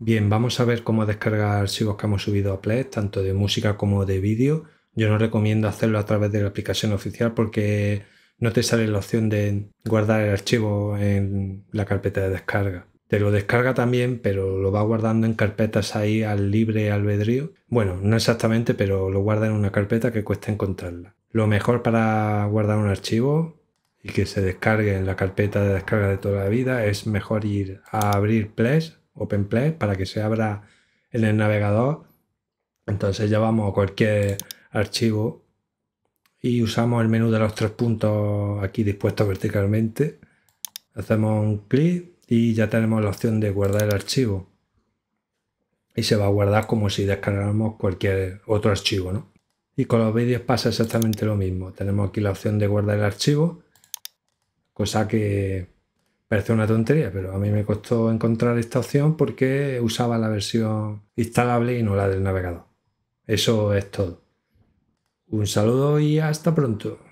Bien, vamos a ver cómo descargar archivos que hemos subido a play tanto de música como de vídeo. Yo no recomiendo hacerlo a través de la aplicación oficial porque no te sale la opción de guardar el archivo en la carpeta de descarga. Te lo descarga también, pero lo va guardando en carpetas ahí al libre albedrío. Bueno, no exactamente, pero lo guarda en una carpeta que cuesta encontrarla. Lo mejor para guardar un archivo y que se descargue en la carpeta de descarga de toda la vida es mejor ir a abrir Play OpenPlay para que se abra en el navegador. Entonces llevamos cualquier archivo y usamos el menú de los tres puntos aquí dispuestos verticalmente. Hacemos un clic y ya tenemos la opción de guardar el archivo. Y se va a guardar como si descargamos cualquier otro archivo, ¿no? Y con los vídeos pasa exactamente lo mismo. Tenemos aquí la opción de guardar el archivo, cosa que Parece una tontería, pero a mí me costó encontrar esta opción porque usaba la versión instalable y no la del navegador. Eso es todo. Un saludo y hasta pronto.